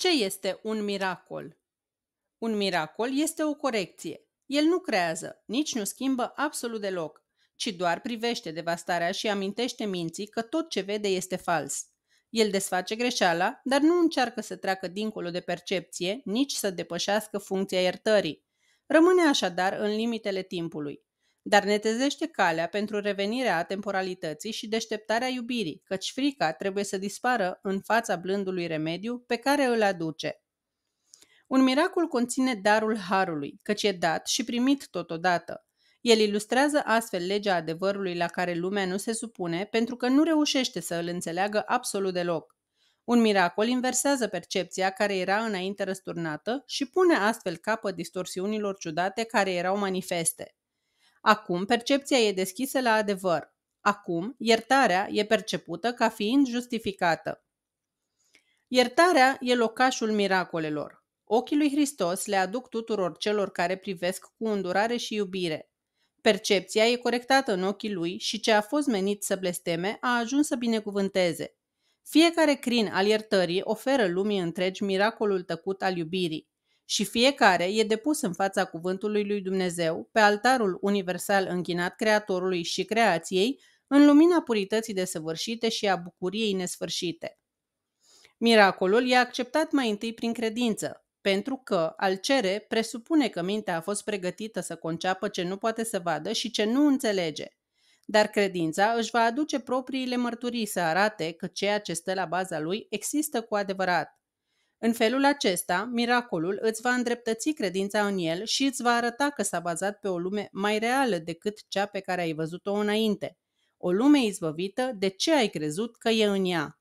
Ce este un miracol? Un miracol este o corecție. El nu creează, nici nu schimbă absolut deloc, ci doar privește devastarea și amintește minții că tot ce vede este fals. El desface greșeala, dar nu încearcă să treacă dincolo de percepție, nici să depășească funcția iertării. Rămâne așadar în limitele timpului dar netezește calea pentru revenirea temporalității și deșteptarea iubirii, căci frica trebuie să dispară în fața blândului remediu pe care îl aduce. Un miracol conține darul harului, căci e dat și primit totodată. El ilustrează astfel legea adevărului la care lumea nu se supune pentru că nu reușește să îl înțeleagă absolut deloc. Un miracol inversează percepția care era înainte răsturnată și pune astfel capăt distorsiunilor ciudate care erau manifeste. Acum percepția e deschisă la adevăr. Acum iertarea e percepută ca fiind justificată. Iertarea e locașul miracolelor. Ochii lui Hristos le aduc tuturor celor care privesc cu îndurare și iubire. Percepția e corectată în ochii lui și ce a fost menit să blesteme a ajuns să binecuvânteze. Fiecare crin al iertării oferă lumii întregi miracolul tăcut al iubirii și fiecare e depus în fața cuvântului lui Dumnezeu, pe altarul universal închinat Creatorului și creației, în lumina purității desăvârșite și a bucuriei nesfârșite. Miracolul e acceptat mai întâi prin credință, pentru că al cere presupune că mintea a fost pregătită să conceapă ce nu poate să vadă și ce nu înțelege. Dar credința își va aduce propriile mărturii să arate că ceea ce stă la baza lui există cu adevărat. În felul acesta, miracolul îți va îndreptăți credința în el și îți va arăta că s-a bazat pe o lume mai reală decât cea pe care ai văzut-o înainte. O lume izbăvită de ce ai crezut că e în ea.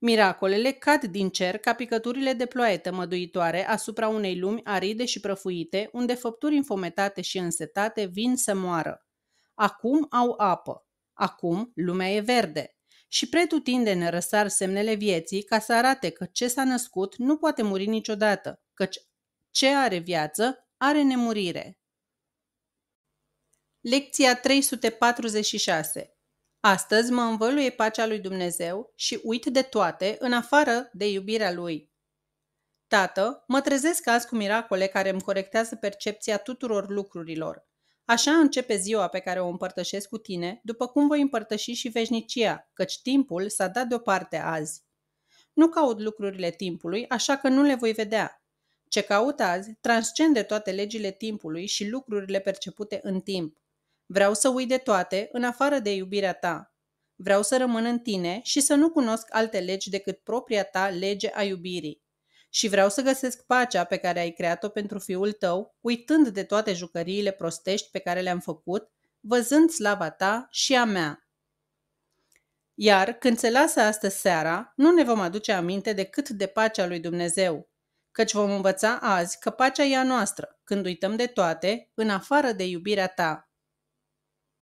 Miracolele cad din cer ca picăturile de ploaie tămăduitoare asupra unei lumi aride și prăfuite, unde făpturi înfometate și însetate vin să moară. Acum au apă. Acum lumea e verde și pretutindeni răsar semnele vieții ca să arate că ce s-a născut nu poate muri niciodată, căci ce are viață are nemurire. Lecția 346 Astăzi mă învăluie pacea lui Dumnezeu și uit de toate în afară de iubirea lui. Tată, mă trezesc azi cu miracole care îmi corectează percepția tuturor lucrurilor. Așa începe ziua pe care o împărtășesc cu tine, după cum voi împărtăși și veșnicia, căci timpul s-a dat deoparte azi. Nu caut lucrurile timpului, așa că nu le voi vedea. Ce caut azi transcende toate legile timpului și lucrurile percepute în timp. Vreau să uit de toate, în afară de iubirea ta. Vreau să rămân în tine și să nu cunosc alte legi decât propria ta lege a iubirii și vreau să găsesc pacea pe care ai creat-o pentru fiul tău, uitând de toate jucăriile prostești pe care le-am făcut, văzând slava ta și a mea. Iar când se lasă astă seara, nu ne vom aduce aminte decât de pacea lui Dumnezeu, căci vom învăța azi că pacea e a noastră, când uităm de toate, în afară de iubirea ta.